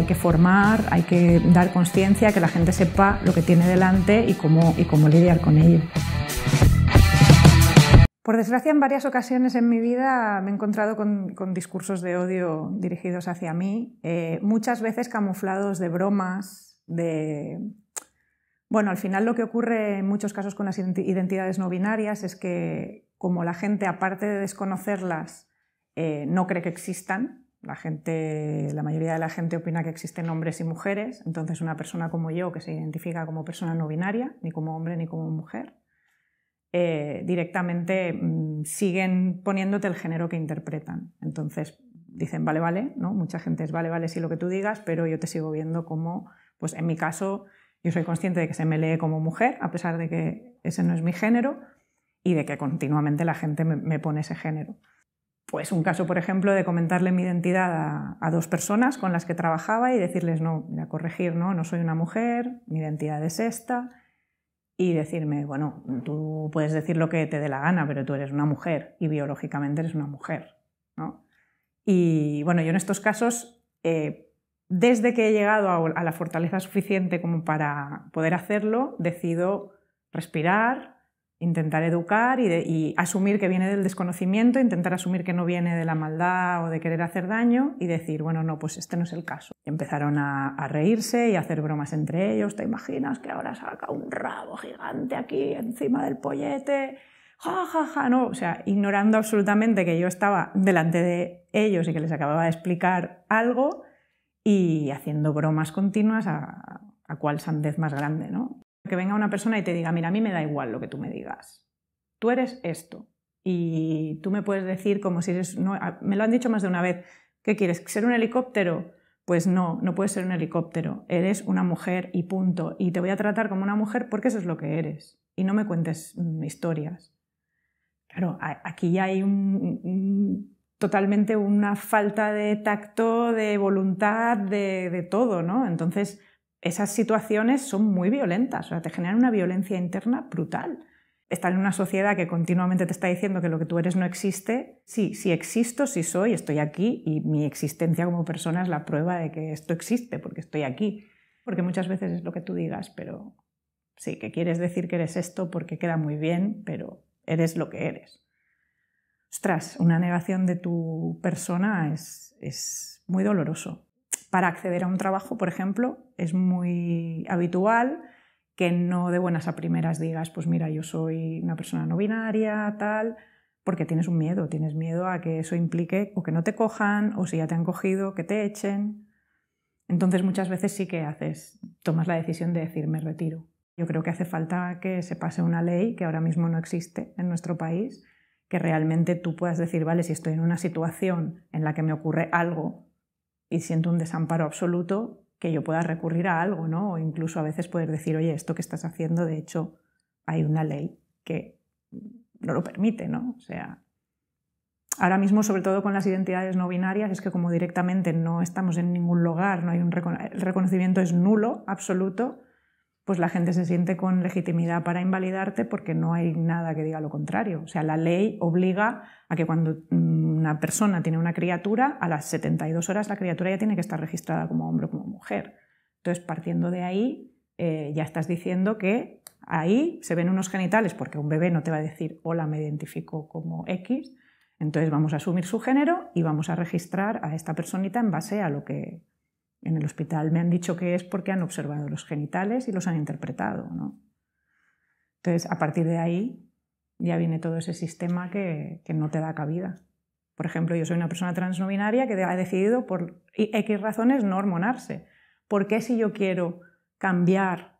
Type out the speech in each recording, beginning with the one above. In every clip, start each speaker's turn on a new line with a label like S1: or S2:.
S1: hay que formar, hay que dar conciencia, que la gente sepa lo que tiene delante y cómo, y cómo lidiar con ello. Por desgracia, en varias ocasiones en mi vida me he encontrado con, discursos de odio dirigidos hacia mí, eh, muchas veces camuflados de bromas, de... Bueno, al final lo que ocurre en muchos casos con las identidades no binarias es que como la gente, aparte de desconocerlas, eh, no cree que existan, la la mayoría de la gente opina que existen hombres y mujeres, entonces una persona como yo, que se identifica como persona no binaria, ni como hombre ni como mujer, eh, directamente mm, siguen poniéndote el género que interpretan. Entonces dicen, vale, vale, ¿no? Mucha gente es vale, vale, sí lo que tú digas, pero yo te sigo viendo como, pues en mi caso, yo soy consciente de que se me lee como mujer, a pesar de que ese no es mi género, y de que continuamente la gente me pone ese género pues un caso, por ejemplo, de comentarle mi identidad a, dos personas con las que trabajaba y decirles, no, a corregir, no, no soy una mujer, mi identidad es esta, y decirme, bueno, tú puedes decir lo que te dé la gana, pero tú eres una mujer y biológicamente eres una mujer, ¿no? Y bueno, yo en estos casos, eh, desde que he llegado a la fortaleza suficiente como para poder hacerlo, decido respirar, intentar educar y, asumir que viene del desconocimiento, intentar asumir que no viene de la maldad o de querer hacer daño y decir, bueno, no, pues este no es el caso. empezaron a, reírse y a hacer bromas entre ellos. ¿Te imaginas que ahora saca un rabo gigante aquí encima del pollete? Ja, ja, ja, no. O sea, ignorando absolutamente que yo estaba delante de ellos y que les acababa de explicar algo y haciendo bromas continuas a, a cuál sandez más grande, ¿no? que venga una persona y te diga, mira, a mí me da igual lo que tú me digas. Tú eres esto. Y tú me puedes decir como si eres... No, ah, me lo han dicho más de una vez. ¿Qué quieres? ¿Ser un helicóptero? Pues no, no puedes ser un helicóptero. Eres una mujer y punto. Y te voy a tratar como una mujer porque eso es lo que eres. Y no me cuentes mm, historias. Claro, aquí hay totalmente una falta de tacto, de voluntad, de, de todo, ¿no? Entonces, esas situaciones son muy violentas, o sea, te generan una violencia interna brutal. Estar en una sociedad que continuamente te está diciendo que lo que tú eres no existe, sí, sí existo, sí soy, estoy aquí y mi existencia como persona es la prueba de que esto existe, porque estoy aquí. Porque muchas veces es lo que tú digas, pero sí, que quieres decir que eres esto porque queda muy bien, pero eres lo que eres. Ostras, una negación de tu persona es, es muy doloroso para acceder a un trabajo, por ejemplo, es muy habitual que no de buenas a primeras digas, pues mira, yo soy una persona no binaria, tal, porque tienes un miedo, tienes miedo a que eso implique o que no te cojan, o si ya te han cogido, que te echen. Entonces muchas veces sí que haces, tomas la decisión de decir me retiro. Yo creo que hace falta que se pase una ley que ahora mismo no existe en nuestro país, que realmente tú puedas decir, vale, si estoy en una situación en la que me ocurre algo y siento un desamparo absoluto que yo pueda recurrir a algo, ¿no? O incluso a veces poder decir, oye, esto que estás haciendo, de hecho, hay una ley que no lo permite, ¿no? O sea, ahora mismo, sobre todo con las identidades no binarias, es que como directamente no estamos en ningún lugar, no hay un el reconocimiento es nulo, absoluto, pues la gente se siente con legitimidad para invalidarte porque no hay nada que diga lo contrario. O sea, la ley obliga a que cuando mm, una persona tiene una criatura, a las 72 horas la criatura ya tiene que estar registrada como hombre o como mujer. Entonces, partiendo de ahí, eh, ya estás diciendo que ahí se ven unos genitales porque un bebé no te va a decir, hola, me identifico como X. Entonces, vamos a asumir su género y vamos a registrar a esta personita en base a lo que, en el hospital me han dicho que es porque han observado los genitales y los han interpretado. ¿no? Entonces, a partir de ahí ya viene todo ese sistema que, que no te da cabida. Por ejemplo, yo soy una persona transnominaria que ha decidido por X razones no hormonarse. ¿Por qué si yo quiero cambiar,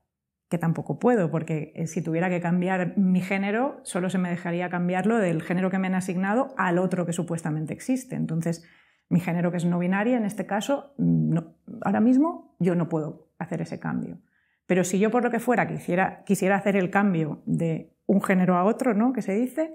S1: que tampoco puedo, porque eh, si tuviera que cambiar mi género, solo se me dejaría cambiarlo del género que me han asignado al otro que supuestamente existe? Entonces, mi género que es no binaria, en este caso, mm, ahora mismo yo no puedo hacer ese cambio. Pero si yo por lo que fuera quisiera, quisiera hacer el cambio de un género a otro, ¿no? Que se dice,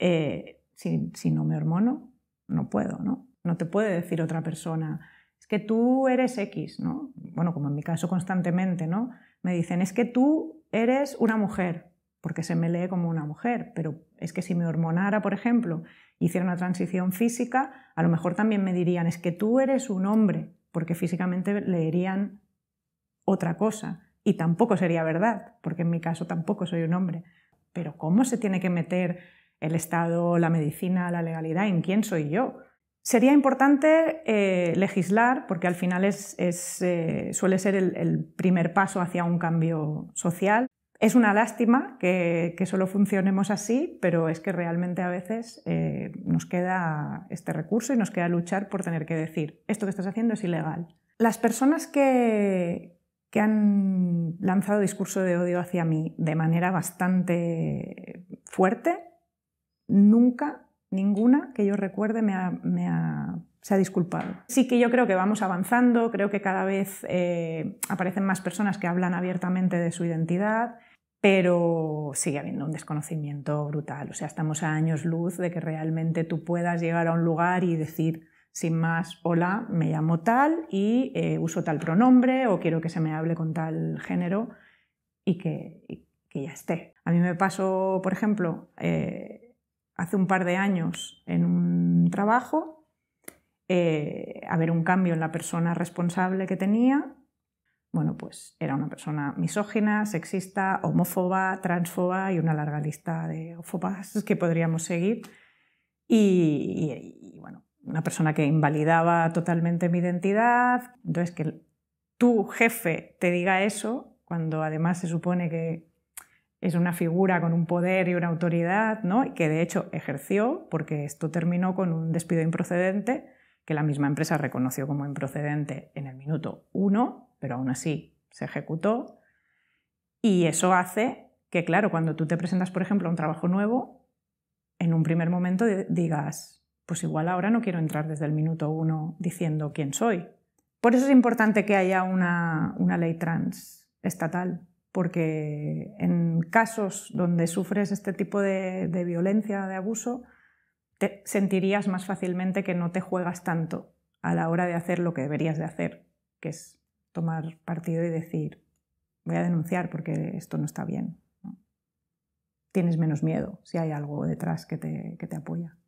S1: eh, si, no me hormono, no puedo, ¿no? No te puede decir otra persona, es que tú eres X, ¿no? Bueno, como en mi caso constantemente, ¿no? Me dicen, es que tú eres una mujer, porque se me lee como una mujer, pero es que si me hormonara, por ejemplo, hiciera una transición física, a lo mejor también me dirían, es que tú eres un hombre, porque físicamente leerían otra cosa. Y tampoco sería verdad, porque en mi caso tampoco soy un hombre. Pero ¿cómo se tiene que meter el Estado, la medicina, la legalidad en quién soy yo? Sería importante eh, legislar, porque al final es, eh, suele ser el primer paso hacia un cambio social. Es una lástima que, solo funcionemos así, pero es que realmente a veces eh, nos queda este recurso y nos queda luchar por tener que decir, esto que estás haciendo es ilegal. Las personas que, que han lanzado discurso de odio hacia mí de manera bastante fuerte, nunca, ninguna que yo recuerde me ha, se ha disculpado. Sí que yo creo que vamos avanzando, creo que cada vez eh, aparecen más personas que hablan abiertamente de su identidad, pero sigue habiendo un desconocimiento brutal. O sea, estamos a años luz de que realmente tú puedas llegar a un lugar y decir, sin más, hola, me llamo tal y eh, uso tal pronombre o quiero que se me hable con tal género y que, ya esté. A mí me pasó, por ejemplo, eh, hace un par de años en un trabajo, haber eh, un cambio en la persona responsable que tenía bueno, pues era una persona misógina, sexista, homófoba, transfoba y una larga lista de homófobas que podríamos seguir. Y, bueno, una persona que invalidaba totalmente mi identidad. Entonces, que tu jefe te diga eso, cuando además se supone que es una figura con un poder y una autoridad, ¿no? Y que de hecho ejerció, porque esto terminó con un despido improcedente que la misma empresa reconoció como improcedente en el minuto uno pero aún así se ejecutó. Y eso hace que, claro, cuando tú te presentas, por ejemplo, a un trabajo nuevo, en un primer momento digas, pues igual ahora no quiero entrar desde el minuto uno diciendo quién soy. Por eso es importante que haya una, ley trans estatal, porque en casos donde sufres este tipo de, de violencia, de abuso, te sentirías más fácilmente que no te juegas tanto a la hora de hacer lo que deberías de hacer, que es tomar partido y decir, voy a denunciar porque esto no está bien. Tienes menos miedo si hay algo detrás que te, que te apoya.